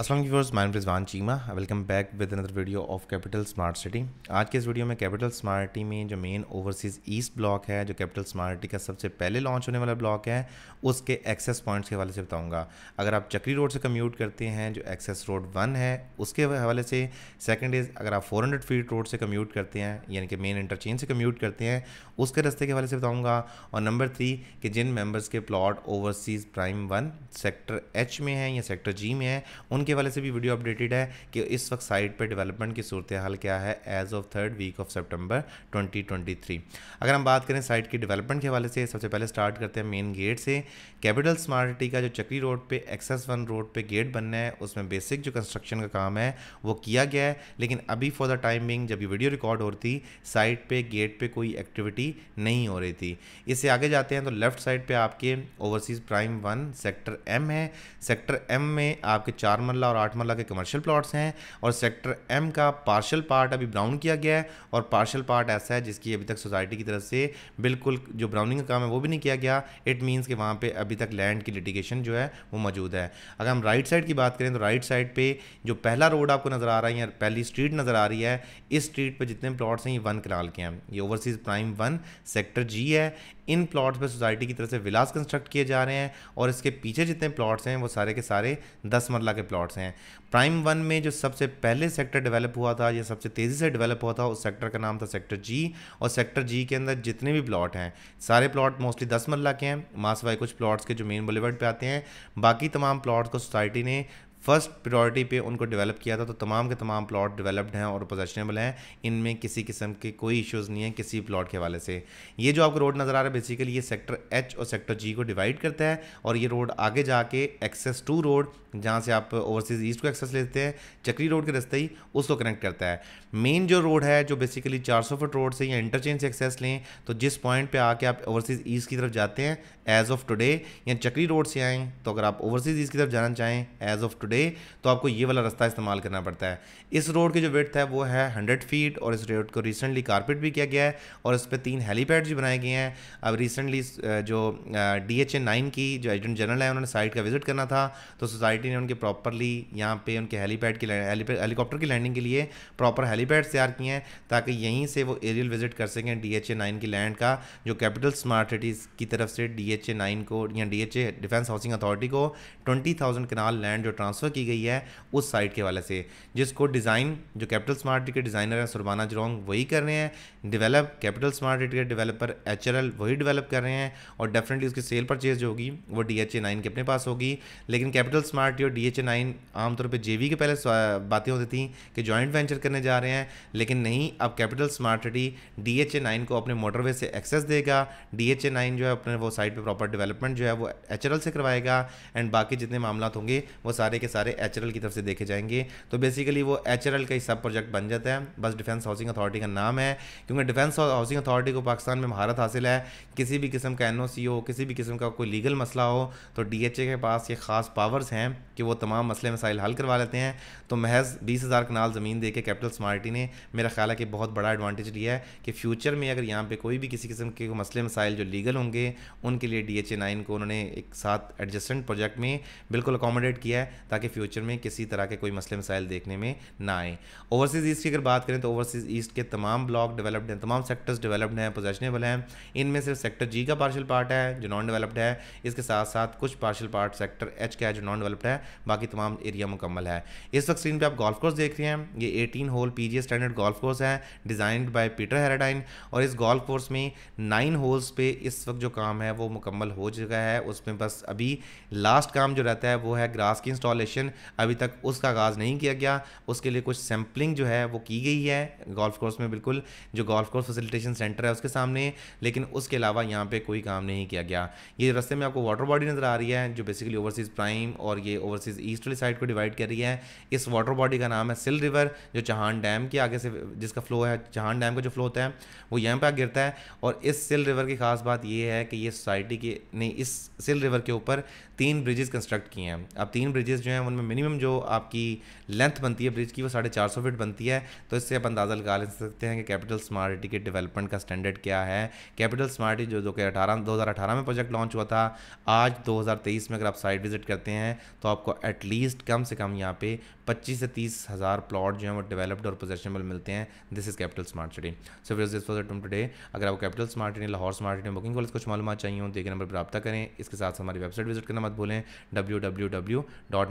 Aslam viewers माइन Rizwan Cheema welcome back with another video of capital smart city आज के इस वीडियो में कैपिटल स्मार्ट सिटी में जो मेन ओवरसीज़ ईस्ट ब्लॉक है जो कैपिटल स्मार्ट सिटी का सबसे पहले लॉन्च होने वाला ब्लॉक है उसके एक्सेस पॉइंट्स के हवाले से बताऊंगा अगर आप चक्री रोड से कम्यूट करते हैं जो एक्सेस रोड वन है उसके हवाले से सेकेंड इज़ अगर आप फोर हंड्रेड फीट रोड से कम्यूट करते हैं यानी कि मेन इंटरचेंज से कम्यूट करते हैं उसके रस्ते के हवाले से बताऊँगा और नंबर थ्री कि जिन मेम्बर्स के plot overseas prime one sector H में हैं या सेक्टर जी में हैं उन उनके वाले से भी वीडियो अपडेटेड है कि इस वक्त साइट पर डेवलपमेंट की सूरत हाल क्या है as of third week of September twenty अगर हम बात करें साइट की डेवलपमेंट के हवाले से सबसे पहले स्टार्ट करते हैं मेन गेट से कैपिटल स्मार्ट सिटी का जो चक्री रोड पर एक्सेस वन रोड पर गेट बनना है उसमें बेसिक जो कंस्ट्रक्शन का काम है वो किया गया है लेकिन अभी फॉर द टाइमिंग जब ये वीडियो रिकॉर्ड हो रही साइट पे गेट पे कोई एक्टिविटी नहीं हो रही थी इससे आगे जाते हैं तो लेफ्ट साइड पे आपके overseas prime one sector M है सेक्टर एम में आपके चार मरला और आठ मरला के कमर्शियल प्लॉट्स हैं और सेक्टर एम का पार्शल पार्ट अभी ब्राउन किया गया है और पार्शल पार्ट ऐसा है जिसकी अभी तक सोसाइटी की तरफ से बिल्कुल जो ब्राउनिंग का काम है वो भी नहीं किया गया इट मीन्स कि वहाँ पर अभी तक लैंड की लिटिगेशन जो है वो मौजूद है अगर हम राइट साइड की बात करें तो राइट साइड पर जो पहला रोड आपको नज़र आ रहा है या पहली स्ट्रीट नज़र आ रही है इस स्ट्रीट पर जितने प्लाट्स हैं ये वन कनाल के हैं ये overseas prime one sector G है इन प्लॉट्स पर सोसाइटी की तरफ से विलास कंस्ट्रक्ट किए जा रहे हैं और इसके पीछे जितने प्लॉट्स हैं वो सारे के सारे दस मरला के प्लॉट प्लॉट्स हैं प्राइम वन में जो सबसे पहले सेक्टर डेवलप हुआ था या सबसे तेज़ी से डेवलप हुआ था उस सेक्टर का नाम था सेक्टर जी और सेक्टर जी के अंदर जितने भी प्लॉट हैं सारे प्लॉट मोस्टली दस मरला के हैं मासवाई कुछ प्लॉट्स के जो मेन बुलेवर्ड पे आते हैं बाकी तमाम प्लॉट्स को सोसाइटी ने फर्स्ट प्रायोरिटी पे उनको डेवलप किया था तो तमाम के तमाम प्लॉट डेवलप्ड हैं और पोजेशनेबल हैं इनमें किसी किस्म के कोई इश्यूज़ नहीं है किसी प्लॉट के हवाले से ये जो आपको रोड नज़र आ रहा है बेसिकली ये सेक्टर एच और सेक्टर जी को डिवाइड करता है और ये रोड आगे जाके एक्सेस टू रोड जहाँ से आप ओवरसीज़ ईस्ट को एक्सेस लेते हैं चक्री रोड के रस्ते ही उसको कनेक्ट करता है मेन जो रोड है जो बेसिकली सौ फुट रोड से या इंटरचेंज से एक्सेस लें तो जिस पॉइंट पे आके आप ओवरसीज़ ईस्ट की तरफ जाते हैं एज ऑफ टुडे या चक्री रोड से आएँ तो अगर आप ओवरसीज़ ईस्ट की तरफ जाना चाहें एज ऑफ टुडे दे तो आपको ये वाला रास्ता इस्तेमाल करना पड़ता है इस रोड की जो वेथ है वो है हंड्रेड फीट और इस रोड को रिसेंटली कारपेट भी किया गया है और इस पर तीन हेलीपैड भी बनाए गए हैं अब रिसेंटली जो डी एच की जो एजेंट जनरल है उन्होंने साइट का विजिट करना था तो सोसाइटी ने उनके प्रॉपरली यहाँ पे उनके हेलीपैड की हेलीकॉप्टर की लैंडिंग के लिए प्रॉपर हेलीपैड तैयार किए हैं ताकि यहीं से वो एरियल विजिट कर सकें डी एच की लैंड का जो कैपिटल स्मार्ट सिटीज़ की तरफ से डी एच को या D H defence housing authority को ट्वेंटी थाउजेंड कनाल लैंड जो ट्रांसफर ट्रांसफ़र की गई है उस साइट के वाले से जिसको डिज़ाइन जो कैपिटल स्मार्ट के डिज़ाइनर हैं सुरबाना जरोंग वही कर रहे हैं डेवलप कैपिटल स्मार्ट के डेवलपर एच वही डेवलप कर रहे हैं और डेफिनेटली उसकी सेल परचेज जो होगी वो डी एच के अपने पास होगी लेकिन कैपिटल स्मार्ट और डी एच आमतौर पर जे के पहले बातें होती थी कि जॉइंट वेंचर करने जा रहे हैं लेकिन नहीं अब कैपिटल स्मार्ट डी एच को अपने मोटरवे से एक्सेस देगा डी एच जो है अपने वो साइट पर प्रॉपर डेवलपमेंट जो है वो एच से करवाएगा एंड बाकी जितने मामला होंगे वो सारे के सारे एच की तरफ से देखे जाएंगे तो बेसिकली वो एच का ही सब प्रोजेक्ट बन जाता है बस डिफेंस हाउसिंग अथॉरिटी का नाम है क्योंकि डिफेंस हाउसिंग अथॉरिटी को पाकिस्तान में महारत हासिल है किसी भी किस्म का एन हो किसी भी किस्म का कोई लीगल मसला हो तो डी के पास ये ख़ास पावर्स हैं कि वो तमाम मसले मसाइल हल करवा लेते हैं तो महज बीस हज़ार कनाल ज़मीन दे के कैपिटल स्मार्टी ने मेरा ख्याल है कि बहुत बड़ा एडवांटेज लिया है कि फ्यूचर में अगर यहाँ पर कोई भी किसी किस्म के मसले मसाइल जो लीगल होंगे उनके लिए डी एच को उन्होंने एक साथ एडजस्टेंट प्रोजेक्ट में बिल्कुल अकोमोडेट किया है ताकि फ्यूचर में किसी तरह के कोई मसले मसाइल देखने में ना आए ओवरसीज़ ईस्ट की अगर बात करें तो ओवरसीज़ ईस्ट के तमाम ब्लॉक डेवलप्ड हैं तमाम सेक्टर्स डेवलप्ड हैं पोजेशनेबल हैं इनमें सिर्फ सेक्टर जी का पार्शल पार्ट है जो नॉन डेवलप्ड है इसके साथ साथ कुछ पार्शल पार्ट सेक्टर एच का है जो नॉन डेवलप्ड है बाकी तमाम एरिया मुकम्मल है इस वक्त स्क्रीन पर आप गोल्फ कोर्स देख रहे हैं ये eighteen hole P standard golf course है डिज़ाइंड बाय पीटर हेराडाइन और इस गोल्फ कोर्स में नाइन होल्स पे इस वक्त जो काम है वो मुकम्मल हो चुका है उसमें बस अभी लास्ट काम जो रहता है वो है ग्रास की इंस्टॉलेशन पॉपुलेशन अभी तक उसका आगाज़ नहीं किया गया उसके लिए कुछ सैम्पलिंग जो है वो की गई है गोल्फ कोर्स में बिल्कुल जो गोल्फ कोर्स फैसिलिटेशन सेंटर है उसके सामने लेकिन उसके अलावा यहाँ पर कोई काम नहीं किया गया ये रस्ते में आपको वाटर बॉडी नज़र आ रही है जो बेसिकली ओवरसीज़ प्राइम और ये ओवरसीज़ ईस्ट वाली साइड को डिवाइड कर रही है इस वाटर बॉडी का नाम है सिल रिवर जो चहान डैम के आगे से जिसका फ्लो है चहान डैम का जो फ्लो होता है वो यहाँ पर गिरता है और इस सिल रिवर की खास बात ये है कि ये सोसाइटी के नहीं इस सिल रिवर के ऊपर तीन ब्रिजेस कंस्ट्रक्ट किए हैं अब तीन ब्रिजेस जो हैं उनमें मिनिमम जो आपकी लेंथ बनती है ब्रिज की वो साढ़े चार सौ फीट बनती है तो इससे आप अंदाज़ा लगा ले सकते हैं कि कैपिटल स्मार्ट सिटी के डेवलपमेंट का स्टैंडर्ड क्या है कैपिटल स्मार्ट सिटी जो जो कि अठारह दो हज़ार अठारह में प्रोजेक्ट लॉन्च हुआ था आज दो हज़ार तेईस में अगर आप साइट विजिट करते हैं तो आपको एटलीस्ट कम से कम यहाँ पे पच्चीस से तीस हज़ार प्लॉट जो हैं वो डेवलप्ड और पोजेशनबल मिलते हैं this is capital smart city so फिर दिस वॉज टू टुडे अगर आपको capital smart city Lahore smart city booking college कुछ मालूम चाहिए हो देखे तो नंबर पर रब्ता करें इसके साथ हमारी वेबसाइट विजिट करना मत भूलें डब्ल्यू डब्ल्यू डब्ल्यू डॉट